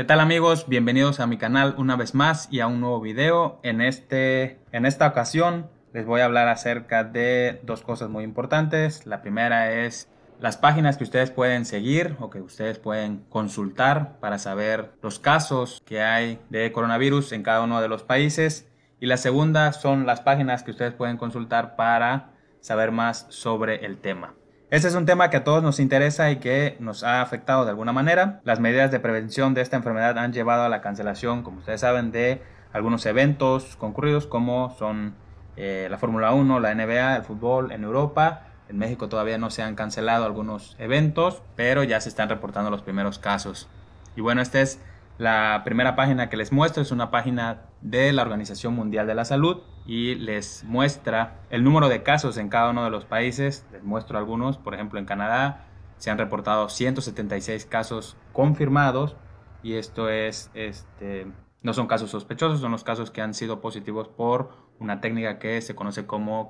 ¿Qué tal amigos? Bienvenidos a mi canal una vez más y a un nuevo video. En, este, en esta ocasión les voy a hablar acerca de dos cosas muy importantes. La primera es las páginas que ustedes pueden seguir o que ustedes pueden consultar para saber los casos que hay de coronavirus en cada uno de los países. Y la segunda son las páginas que ustedes pueden consultar para saber más sobre el tema. Este es un tema que a todos nos interesa y que nos ha afectado de alguna manera. Las medidas de prevención de esta enfermedad han llevado a la cancelación, como ustedes saben, de algunos eventos concurridos como son eh, la Fórmula 1, la NBA, el fútbol en Europa. En México todavía no se han cancelado algunos eventos, pero ya se están reportando los primeros casos. Y bueno, esta es la primera página que les muestro. Es una página de la Organización Mundial de la Salud y les muestra el número de casos en cada uno de los países. Les muestro algunos, por ejemplo, en Canadá se han reportado 176 casos confirmados y esto es, este, no son casos sospechosos, son los casos que han sido positivos por una técnica que se conoce como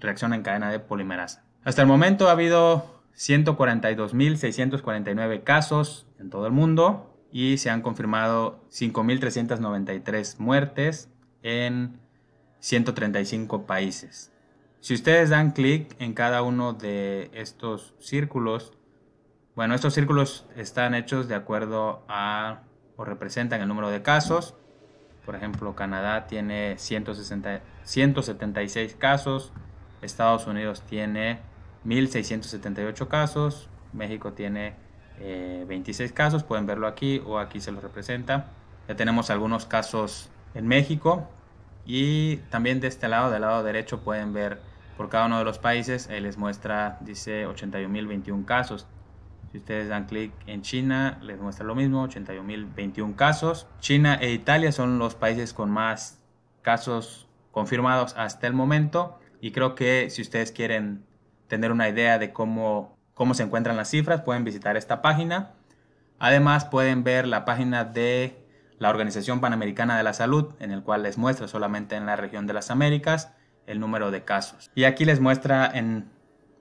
reacción en cadena de polimerasa. Hasta el momento ha habido 142.649 casos en todo el mundo, y se han confirmado 5.393 muertes en 135 países. Si ustedes dan clic en cada uno de estos círculos, bueno, estos círculos están hechos de acuerdo a o representan el número de casos. Por ejemplo, Canadá tiene 160, 176 casos, Estados Unidos tiene 1.678 casos, México tiene 26 eh, casos, pueden verlo aquí o aquí se los representa. Ya tenemos algunos casos en México y también de este lado, del lado derecho, pueden ver por cada uno de los países, les muestra, dice 81.021 casos. Si ustedes dan clic en China, les muestra lo mismo, 81.021 casos. China e Italia son los países con más casos confirmados hasta el momento y creo que si ustedes quieren tener una idea de cómo cómo se encuentran las cifras, pueden visitar esta página. Además pueden ver la página de la Organización Panamericana de la Salud, en el cual les muestra solamente en la región de las Américas el número de casos. Y aquí les muestra en,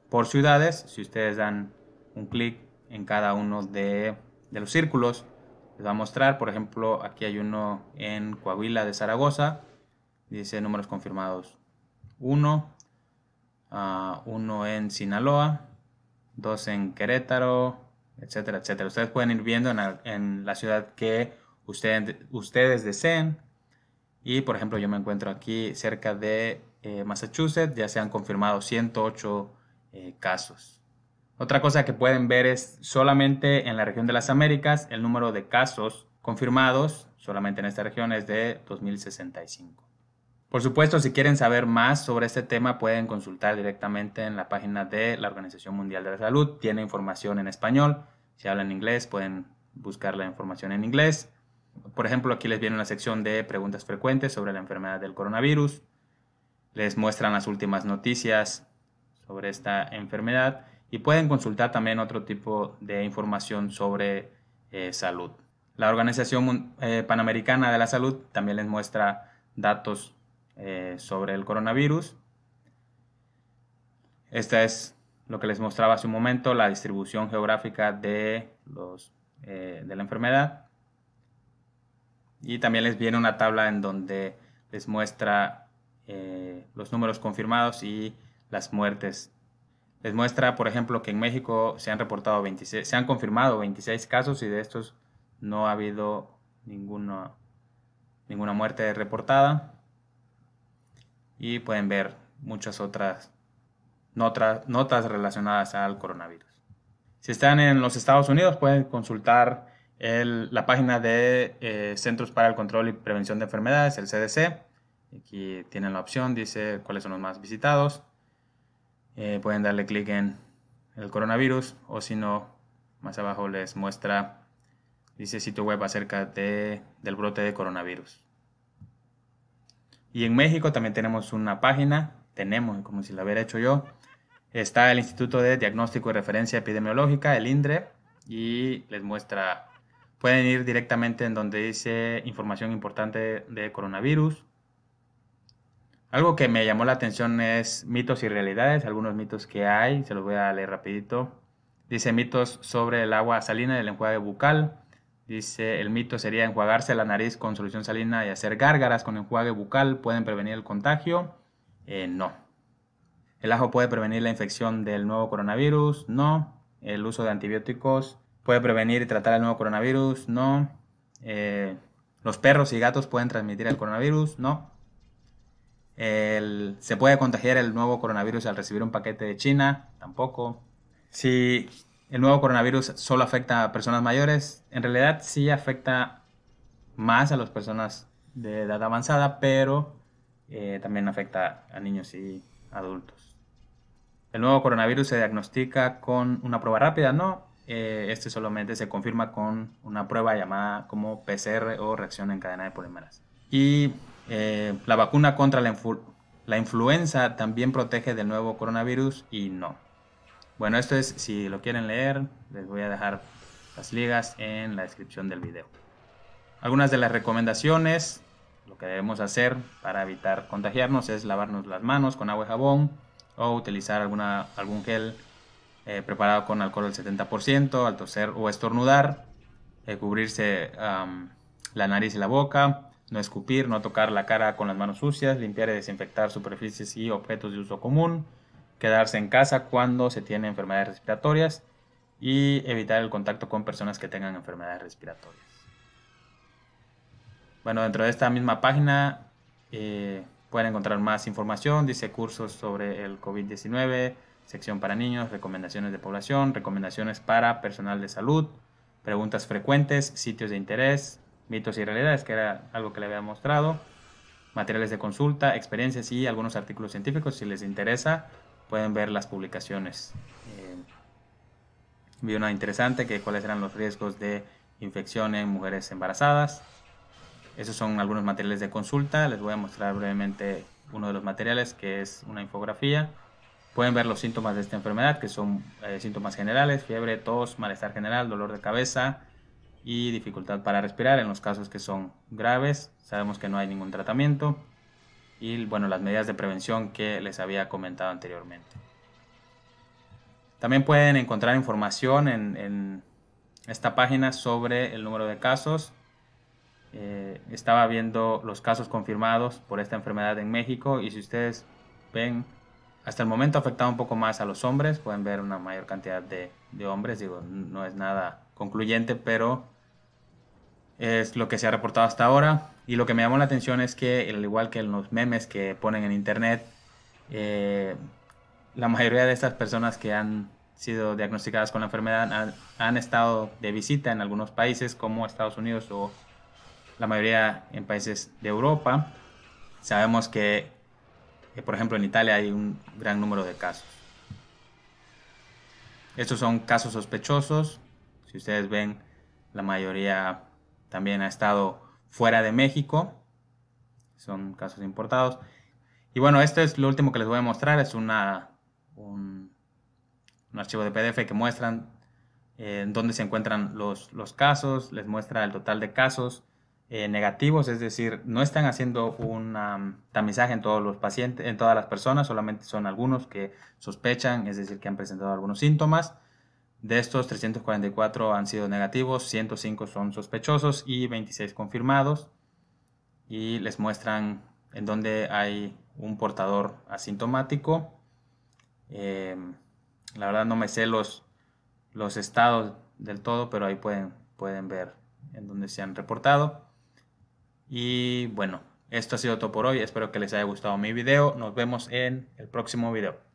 por ciudades, si ustedes dan un clic en cada uno de, los círculos, les va a mostrar, por ejemplo, aquí hay uno en Coahuila de Zaragoza, dice números confirmados 1, ah, uno en Sinaloa, dos en Querétaro, etcétera, etcétera. Ustedes pueden ir viendo en, la ciudad que ustedes deseen. Y por ejemplo, yo me encuentro aquí cerca de eh, Massachusetts, ya se han confirmado 108 eh, casos. Otra cosa que pueden ver es solamente en la región de las Américas, el número de casos confirmados solamente en esta región es de 2065. Por supuesto, si quieren saber más sobre este tema, pueden consultar directamente en la página de la Organización Mundial de la Salud. Tiene información en español. Si hablan inglés, pueden buscar la información en inglés. Por ejemplo, aquí les viene una sección de preguntas frecuentes sobre la enfermedad del coronavirus. Les muestran las últimas noticias sobre esta enfermedad y pueden consultar también otro tipo de información sobre eh, salud. La Organización eh, Panamericana de la Salud también les muestra datos eh, sobre el coronavirus. Esta es lo que les mostraba hace un momento, la distribución geográfica de, los, eh, de la enfermedad. Y también les viene una tabla en donde les muestra eh, los números confirmados y las muertes. Les muestra, por ejemplo, que en México se han reportado se han confirmado 26 casos y de estos no ha habido ninguna muerte reportada y pueden ver muchas otras notas, relacionadas al coronavirus. Si están en los Estados Unidos pueden consultar la página de eh, Centros para el Control y Prevención de Enfermedades, el CDC. Aquí tienen la opción, dice cuáles son los más visitados. Eh, pueden darle clic en el coronavirus o si no, más abajo les muestra, dice sitio web acerca de, del brote de coronavirus. Y en México también tenemos una página, tenemos, como si la hubiera hecho yo. Está el Instituto de Diagnóstico y Referencia Epidemiológica, el INDRE, y les muestra, pueden ir directamente en donde dice información importante de coronavirus. Algo que me llamó la atención es mitos y realidades, algunos mitos que hay, se los voy a leer rapidito. Dice mitos sobre el agua salina y el enjuague bucal, Dice, el mito sería enjuagarse la nariz con solución salina y hacer gárgaras con enjuague bucal. ¿Pueden prevenir el contagio? Eh, no. ¿El ajo puede prevenir la infección del nuevo coronavirus? No. ¿El uso de antibióticos puede prevenir y tratar el nuevo coronavirus? No. Eh, ¿Los perros y gatos pueden transmitir el coronavirus? No. ¿Se puede contagiar el nuevo coronavirus al recibir un paquete de China? Tampoco. Si el nuevo coronavirus solo afecta a personas mayores. En realidad sí afecta más a las personas de edad avanzada, pero eh, también afecta a niños y adultos. El nuevo coronavirus se diagnostica con una prueba rápida, ¿no? Eh, este solamente se confirma con una prueba llamada como PCR o reacción en cadena de polimeras. Y eh, la vacuna contra la, la influenza también protege del nuevo coronavirus y no. Bueno, esto es, si lo quieren leer, les voy a dejar las ligas en la descripción del video. Algunas de las recomendaciones, lo que debemos hacer para evitar contagiarnos es lavarnos las manos con agua y jabón o utilizar alguna, algún gel eh, preparado con alcohol del 70% al toser o estornudar, eh, cubrirse la nariz y la boca, no escupir, no tocar la cara con las manos sucias, limpiar y desinfectar superficies y objetos de uso común, quedarse en casa cuando se tiene enfermedades respiratorias y evitar el contacto con personas que tengan enfermedades respiratorias. Bueno, dentro de esta misma página eh, pueden encontrar más información, dice cursos sobre el COVID-19, sección para niños, recomendaciones de población, recomendaciones para personal de salud, preguntas frecuentes, sitios de interés, mitos y realidades, que era algo que le había mostrado, materiales de consulta, experiencias y algunos artículos científicos si les interesa pueden ver las publicaciones. Eh, vi una interesante que cuáles eran los riesgos de infección en mujeres embarazadas. Esos son algunos materiales de consulta. Les voy a mostrar brevemente uno de los materiales que es una infografía. Pueden ver los síntomas de esta enfermedad, que son eh, síntomas generales, fiebre, tos, malestar general, dolor de cabeza y dificultad para respirar en los casos que son graves. Sabemos que no hay ningún tratamiento y bueno, las medidas de prevención que les había comentado anteriormente. También pueden encontrar información en, esta página sobre el número de casos. Eh, estaba viendo los casos confirmados por esta enfermedad en México y si ustedes ven, hasta el momento ha afectado un poco más a los hombres, pueden ver una mayor cantidad de, de hombres, digo, no es nada concluyente, pero es lo que se ha reportado hasta ahora. Y lo que me llamó la atención es que, al igual que en los memes que ponen en internet, eh, la mayoría de estas personas que han sido diagnosticadas con la enfermedad han, estado de visita en algunos países como Estados Unidos o la mayoría en países de Europa. Sabemos que, eh, por ejemplo, en Italia hay un gran número de casos. Estos son casos sospechosos. Si ustedes ven, la mayoría también ha estado fuera de México. Son casos importados. Y bueno, esto es lo último que les voy a mostrar. Es una, un, archivo de PDF que muestran eh, dónde se encuentran los, casos. Les muestra el total de casos eh, negativos. Es decir, no están haciendo un tamizaje en todos los pacientes, en todas las personas. Solamente son algunos que sospechan, es decir, que han presentado algunos síntomas. De estos, 344 han sido negativos, 105 son sospechosos y 26 confirmados. Y les muestran en dónde hay un portador asintomático. Em, la verdad no me sé los, los estados del todo, pero ahí pueden, pueden ver en dónde se han reportado. Y bueno, esto ha sido todo por hoy. Espero que les haya gustado mi video. Nos vemos en el próximo video.